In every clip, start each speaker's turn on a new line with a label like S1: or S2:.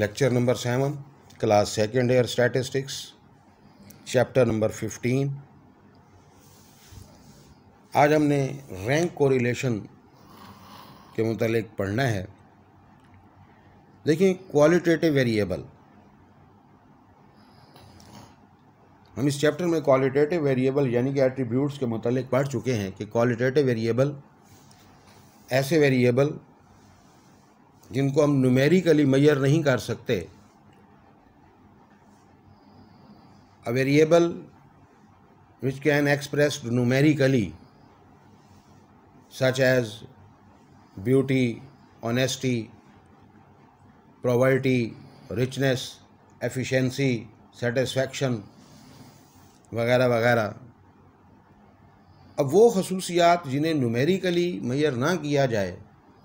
S1: Lecture number seven class second year statistics chapter number fifteen आज हमने rank correlation के मतलब पढ़ना है देखिए क्वालिटेटिव वेरिएबल हम इस चैप्टर में क्वालिटेटिव वेरिएबल यानी कि एट्रीब्यूट्स के मतलब पढ़ चुके हैं कि क्वालिटेटिव वेरिएबल ऐसे वेरिएबल जिनको हम न्यूमेरिकली मैयर नहीं कर सकते a variable which can expressed numerically such as beauty honesty poverty richness efficiency satisfaction वगैरह वगैरह अब वो खसूसियात जिन्हें न्यूमेरिकली मैयर ना किया जाए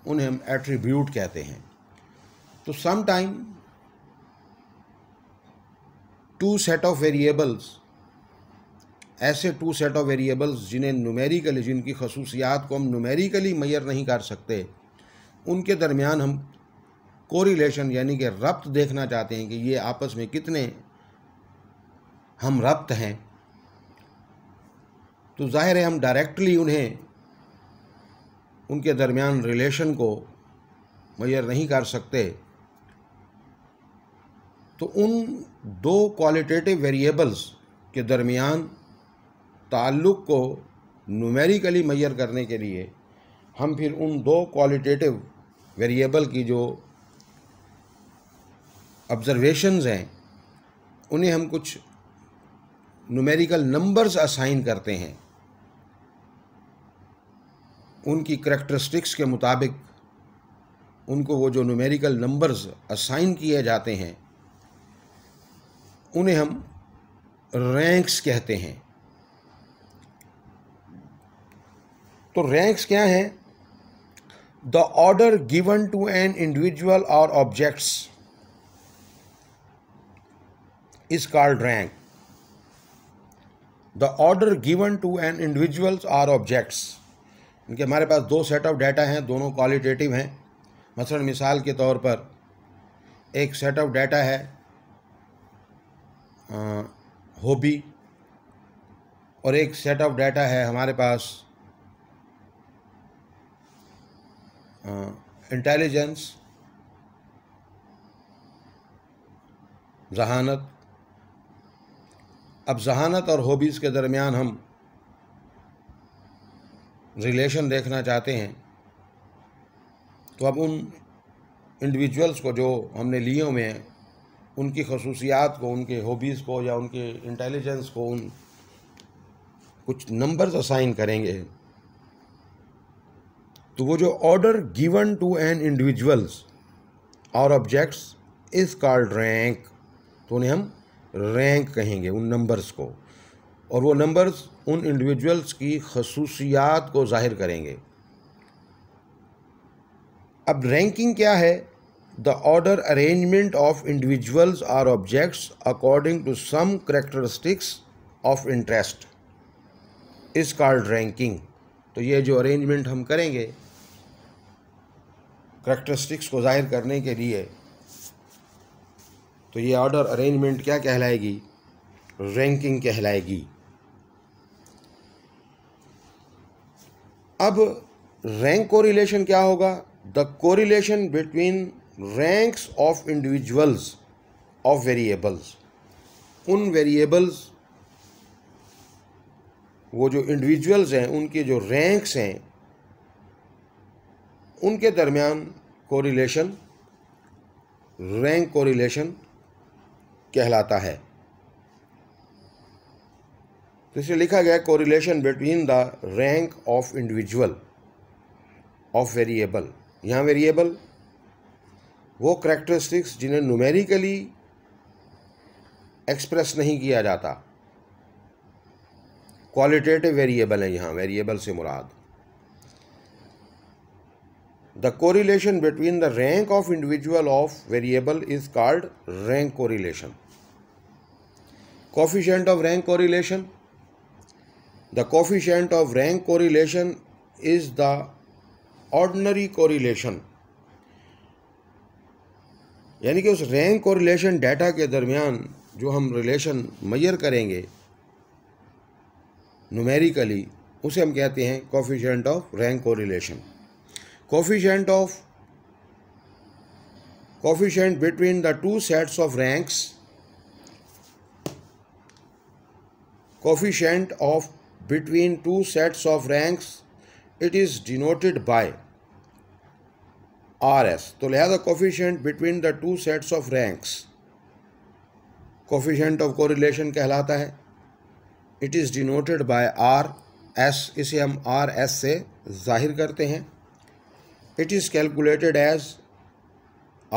S1: उन्हें हम एट्रीब्यूट कहते हैं तो some time two set of variables ऐसे टू सेट ऑफ वेरिएबल्स जिन्हें नुमेरिकली जिनकी खसूसियात को हम नुमेरिकली मैयर नहीं कर सकते उनके दरमियान हम कोरिलेशन यानी कि रब्त देखना चाहते हैं कि ये आपस में कितने हम रब्त हैं तो ज़ाहिर है हम डायरेक्टली उन्हें उनके दरमियान रिलेशन को मैयर नहीं कर सकते तो उन दो क्वालिटेटिव वेरिएबल्स के दरमियान ताल्लुक़ को नुमेरिकली मैयर करने के लिए हम फिर उन दो क्वालिटेटिव वेरिएबल की जो ऑब्जर्वेशंस हैं उन्हें हम कुछ नुमेरिकल नंबर्स असाइन करते हैं उनकी करेक्टरिस्टिक्स के मुताबिक उनको वो जो न्यूमेरिकल नंबर्स असाइन किए जाते हैं उन्हें हम रैंक्स कहते हैं तो रैंक्स क्या हैं the order given to an individual और objects is called rank the order given to an individuals और ऑब्जेक्ट्स क्योंकि हमारे पास दो सेट ऑफ डाटा हैं दोनों क्वालिटेटिव हैं मसलन मिसाल के तौर पर एक सेट ऑफ डाटा है हॉबी और एक सेट ऑफ डाटा है हमारे पास इंटेलिजेंस जहानत अब जहानत और हॉबीज़ के दरमियान हम रिलेशन देखना चाहते हैं तो अब उन इंडिविजुअल्स को जो हमने लिए हुए हैं उनकी खसूसियात को उनके हॉबीज़ को या उनके इंटेलिजेंस को उन कुछ नंबर्स असाइन करेंगे तो वो जो order given to an individuals और ऑब्जेक्ट्स इज़ कॉल्ड रैंक तो उन्हें हम रैंक कहेंगे उन नंबर्स को और वो नंबर्स उन इंडिविजुअल्स की खसूसियात को ज़ाहिर करेंगे अब रैंकिंग क्या है the order arrangement of individuals or objects according to some characteristics of interest is called ranking तो ये जो अरेंजमेंट हम करेंगे करेक्टरिस्टिक्स को ज़ाहिर करने के लिए तो ये ऑर्डर अरेंजमेंट क्या कहलाएगी रैंकिंग कहलाएगी अब रैंक कोरिलेशन क्या होगा the correlation between ranks of individuals of variables उन वेरिएबल्स वो जो इंडिविजुअल्स हैं उनके जो रैंक्स हैं उनके दरमियान कोरिलेशन रैंक कोरिलेशन कहलाता है तो इसलिए लिखा गया correlation between the rank of individual of variable यहाँ वेरिएबल वो करेक्टरिस्टिक्स जिन्हें नुमेरिकली एक्सप्रेस नहीं किया जाता क्वालिटेटिव वेरिएबल है यहाँ वेरिएबल से मुराद the correlation between the rank of individual of variable is called rank correlation coefficient of rank correlation The coefficient of rank correlation is the ordinary correlation. यानी कि उस रैंक और रिलेशन डाटा के दरमियान जो हम रिलेशन मैयर करेंगे नुमेरिकली उसे हम कहते हैं coefficient of rank correlation coefficient of coefficient between the two sets of ranks coefficient of between two sets of ranks it is denoted by R S तो लिहाजा coefficient between the two sets of ranks coefficient of correlation कहलाता है it is denoted by R S इसे हम R S से जाहिर करते हैं it is calculated as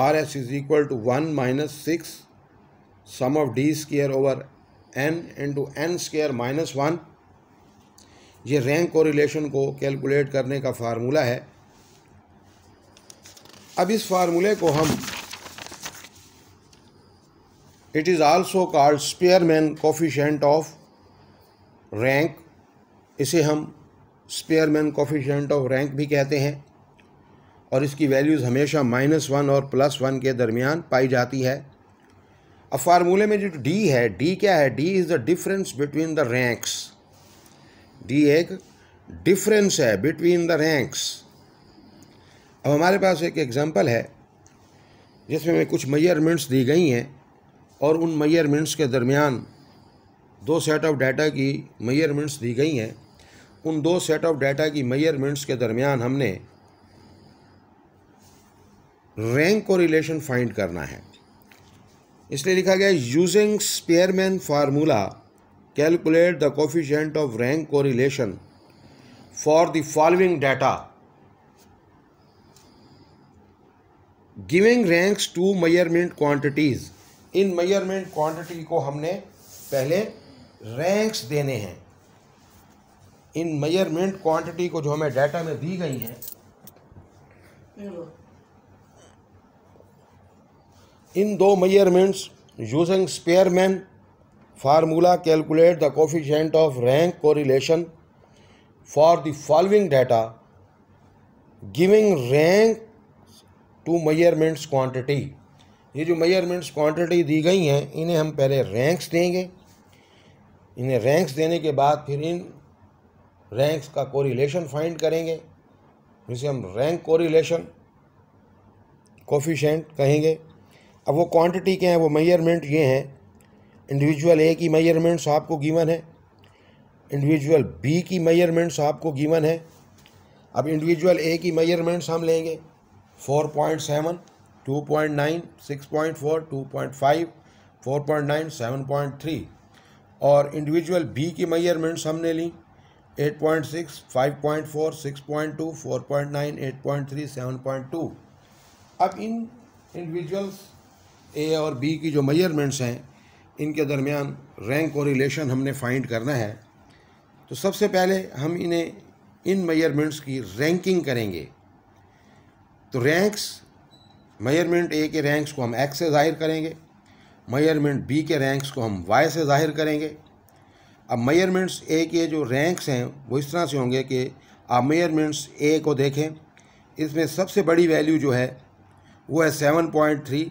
S1: R S is equal to one minus six sum of D square over N into N square minus one ये rank relation को calculate करने का फार्मूला है अब इस फार्मूले को हम it is also called Spearman coefficient of rank इसे हम स्पेयरमैन कोफिशेंट ऑफ रैंक भी कहते हैं और इसकी वैल्यूज़ हमेशा माइनस वन और प्लस वन के दरमियान पाई जाती है अब फार्मूले में जो डी है डी क्या है D is the difference between the ranks D एक डिफरेंस है बिटवीन द रैंक्स अब हमारे पास एक एग्जांपल है जिसमें में कुछ मेजरमेंट्स दी गई हैं और उन मेजरमेंट्स के दरमियान दो सेट ऑफ डाटा की मेजरमेंट्स दी गई हैं उन दो सेट ऑफ डाटा की मेजरमेंट्स के दरमियान हमने रैंक को रिलेशन फाइंड करना है इसलिए लिखा गया using Spearman formula calculate the coefficient of rank correlation for the following data giving ranks to measurement quantities in measurement quantity को हमने पहले रैंक्स देने हैं इन मेयरमेंट क्वांटिटी को जो हमें डाटा में दी गई है इन दो measurements using Spearman formula calculate the coefficient of rank correlation for the following data giving rank to measurements quantity ये जो मैयरमेंट्स क्वांटिटी दी गई हैं इन्हें हम पहले रैंक्स देंगे इन्हें रैंक्स देने के बाद फिर इन रैंक्स का कोरिलेशन फाइंड करेंगे जिसे हम रैंक कोरिलेशन कोफिशेंट कहेंगे अब वो क्वांटिटी क्या हैं वो मेयरमेंट ये हैं इंडिविजुअल ए की मेजरमेंट्स आपको गिवन है इंडिविजुअल बी की मेजरमेंट्स आपको गिवन है अब इंडिविजुअल ए की मेजरमेंट्स हम लेंगे four point seven two point nine six point four two point five four point nine seven point three और इंडिविजुअल बी की मेजरमेंट्स हमने ली eight point six five point four six point two four point nine eight point three seven point two अब इन individuals ए और B की जो measurements हैं इनके दरमियान रैंक और रिलेशन हमने फाइंड करना है तो सबसे पहले हम इन्हें इन मेजरमेंट्स की रैंकिंग करेंगे तो रैंक्स मेजरमेंट ए के रैंक्स को हम एक्स से ज़ाहिर करेंगे मेजरमेंट बी के रैंक्स को हम वाई से ज़ाहिर करेंगे अब मेजरमेंट्स ए के जो रैंक्स हैं वो इस तरह से होंगे कि आप मेजरमेंट्स ए को देखें इसमें सबसे बड़ी वैल्यू जो है वो है सेवन पॉइंट थ्री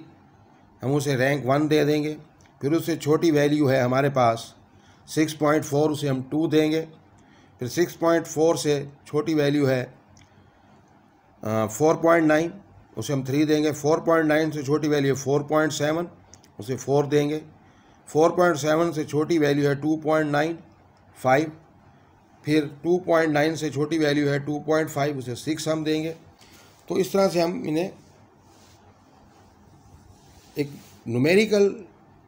S1: हम उसे रैंक वन दे देंगे फिर उससे छोटी वैल्यू है हमारे पास सिक्स पॉइंट फोर उसे हम टू देंगे फिर सिक्स पॉइंट फोर से छोटी वैल्यू है फोर पॉइंट नाइन उसे हम थ्री देंगे फोर पॉइंट नाइन से छोटी वैल्यू है फोर पॉइंट सेवन उसे फोर देंगे फोर पॉइंट सेवन से छोटी वैल्यू है टू पॉइंट नाइन फाइव फिर टू पॉइंट नाइन से छोटी वैल्यू है टू पॉइंट फाइव उसे सिक्स हम देंगे तो इस तरह से हम इन्हें एक नुमेरिकल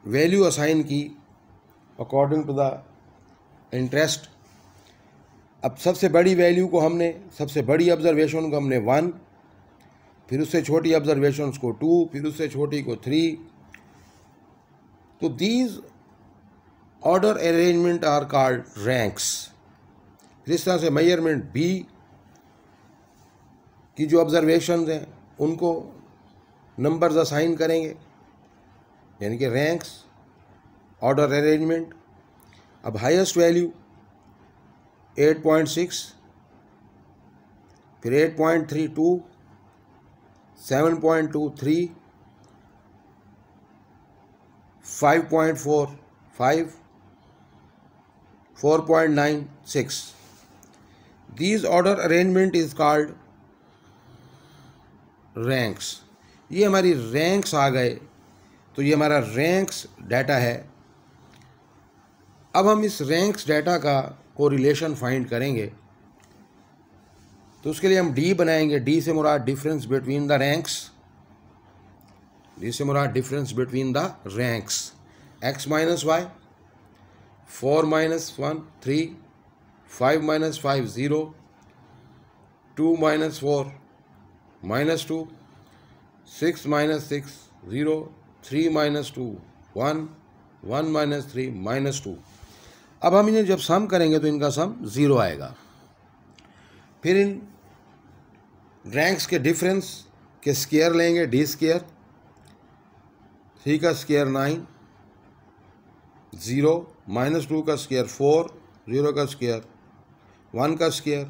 S1: वैल्यू असाइन की अकॉर्डिंग टू द इंटरेस्ट अब सबसे बड़ी वैल्यू को हमने सबसे बड़ी ऑब्जर्वेशन को हमने वन फिर उससे छोटी ऑब्जर्वेशन को टू फिर उससे छोटी को थ्री तो these order arrangement are called ranks फिर इस तरह से मेजरमेंट बी की जो ऑब्जर्वेशन हैं उनको नंबर्स असाइन करेंगे यानी कि रैंक्स ऑर्डर अरेंजमेंट अब हाईएस्ट वैल्यू 8.6 फिर 8.32 three 5.4 5 4.96 four order arrangement is called ranks ये हमारी रैंक्स आ गए तो ये हमारा रैंक्स डाटा है अब हम इस रैंक्स डाटा का कोरिलेशन फाइंड करेंगे तो उसके लिए हम डी बनाएंगे डी से मुराद difference between the ranks D से मुराद difference between the ranks X minus Y four minus one three five minus five zero two minus four minus two six minus six zero three minus two one one minus three minus two अब हम इन्हें जब सम करेंगे तो इनका सम zero आएगा फिर इन रैंक्स के डिफरेंस के स्केयर लेंगे डी स्केयर थ्री का square nine zero minus two का स्केयर फोर ज़ीरो का स्केयर वन का स्केयर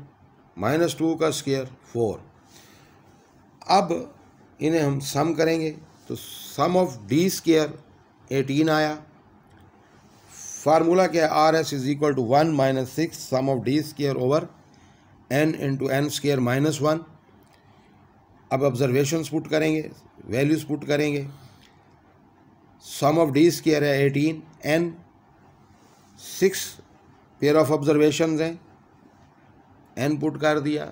S1: माइनस टू का स्केयर फोर अब इन्हें हम सम करेंगे तो sum of D square eighteen आया फार्मूला क्या है R S is equal to one minus six sum of D square over N into N square minus one अब ऑब्जर्वेशन पुट करेंगे वैल्यूज़ पुट करेंगे सम ऑफ डी स्केयर है eighteen N six pair of observation हैं N put कर दिया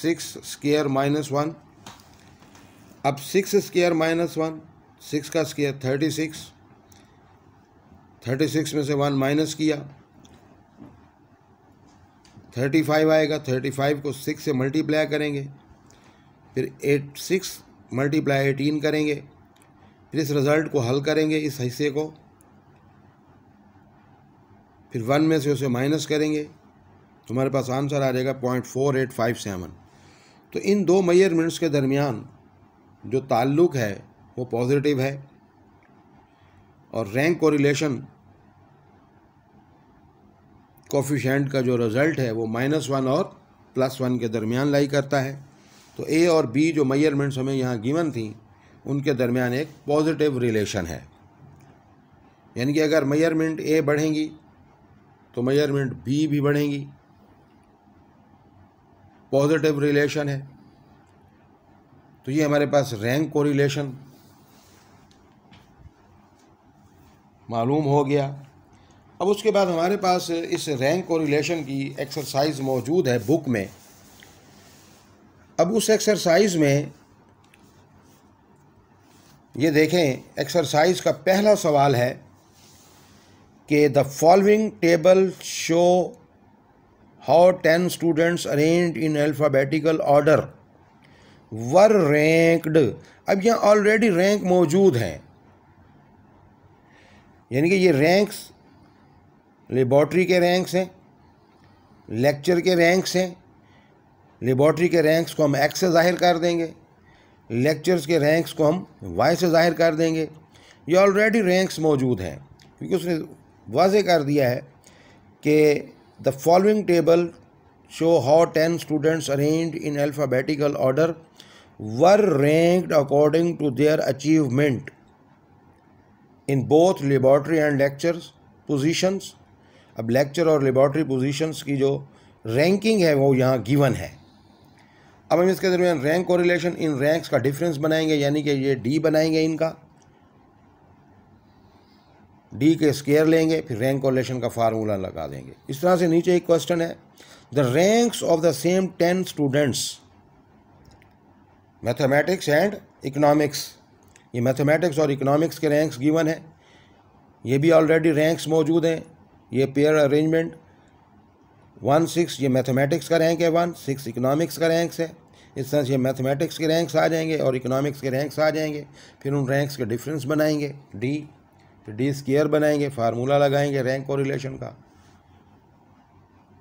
S1: six square minus one अब six square minus one six का square thirty six thirty six में से वन माइनस किया थर्टी फाइव आएगा थर्टी फाइव को सिक्स से मल्टीप्लाई करेंगे फिर एट सिक्स मल्टीप्लाई एटीन करेंगे फिर इस रिज़ल्ट को हल करेंगे इस हिस्से को फिर वन में से उसे माइनस करेंगे हमारे पास आंसर आ जाएगा point four eight five seven तो इन दो मिनट्स के दरमियान जो ताल्लुक़ है वो पॉजिटिव है और रैंक कोरिलेशन कोफिशेंट का जो रिज़ल्ट है वो माइनस वन और प्लस वन के दरमियान लाई करता है तो ए और बी जो मैयरमेंट्स हमें यहाँ गिवन थी उनके दरमियान एक पॉजिटिव रिलेशन है यानी कि अगर मैयरमेंट ए बढ़ेंगी तो मैयरमेंट बी भी बढ़ेंगी पॉजिटिव रिलेशन है तो ये हमारे पास रैंक कोरिलेशन मालूम हो गया अब उसके बाद हमारे पास इस रैंक कोरिलेशन की एक्सरसाइज मौजूद है बुक में अब उस एक्सरसाइज में ये देखें एक्सरसाइज का पहला सवाल है कि the following table show how ten students arrange in alphabetical order were ranked अब यहाँ ऑलरेडी रैंक मौजूद हैं यानी कि ये रैंक्स लेबॉर्ट्री के रैंक्स हैं लेक्चर के रैंक्स हैं लेबॉर्ट्री के रैंक्स को हम एक्स से ज़ाहिर कर देंगे लेक्चर्स के रैंक्स को हम वाई से ज़ाहिर कर देंगे ये ऑलरेडी रैंक्स मौजूद हैं क्योंकि उसने वाज कर दिया है कि the following table show how 10 students arranged in alphabetical order were ranked according to their achievement in both laboratory and lectures positions अब लेक्चर और लेबॉर्ट्री पोजीशंस की जो रैंकिंग है वो यहाँ गिवन है अब हम इसके दरमियान रैंक रिलेशन इन रैंक्स का डिफरेंस बनाएंगे यानी कि ये डी बनाएंगे इनका डी के स्केयर लेंगे फिर रैंक रिलेशन का फार्मूला लगा देंगे इस तरह से नीचे एक क्वेश्चन है the ranks of the same ten students mathematics and economics ये मैथमेटिक्स और इकोनॉमिक्स के रैंक्स गिवन है ये भी ऑलरेडी रैंक्स मौजूद हैं ये पेयर अरेंजमेंट वन सिक्स ये मैथमेटिक्स का रैंक है वन सिक्स इकोनॉमिक्स का रैंक्स है इस तरह से मैथमेटिक्स के रैंक्स आ जाएंगे और इकोनॉमिक्स के रैंक्स आ जाएंगे फिर उन रैंक्स के डिफरेंस बनाएंगे डी फिर डी स्केयर बनाएंगे फार्मूला लगाएंगे रैंक कोरिलेशन का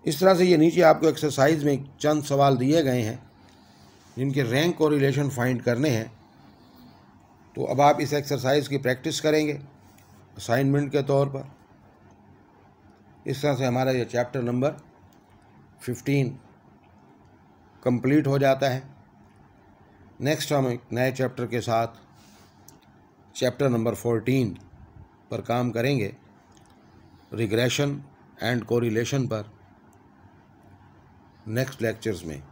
S1: इस तरह से ये नीचे आपको एक्सरसाइज में चंद सवाल दिए गए हैं जिनके रैंक और रिलेशन फाइंड करने हैं तो अब आप इस एक्सरसाइज की प्रैक्टिस करेंगे असाइनमेंट के तौर पर इस तरह से हमारा ये चैप्टर नंबर फिफ्टीन कंप्लीट हो जाता है नेक्स्ट हम एक नए चैप्टर के साथ चैप्टर नंबर फोर्टीन पर काम करेंगे रिग्रेशन एंड कोरिलेशन पर नेक्स्ट लेक्चर्स में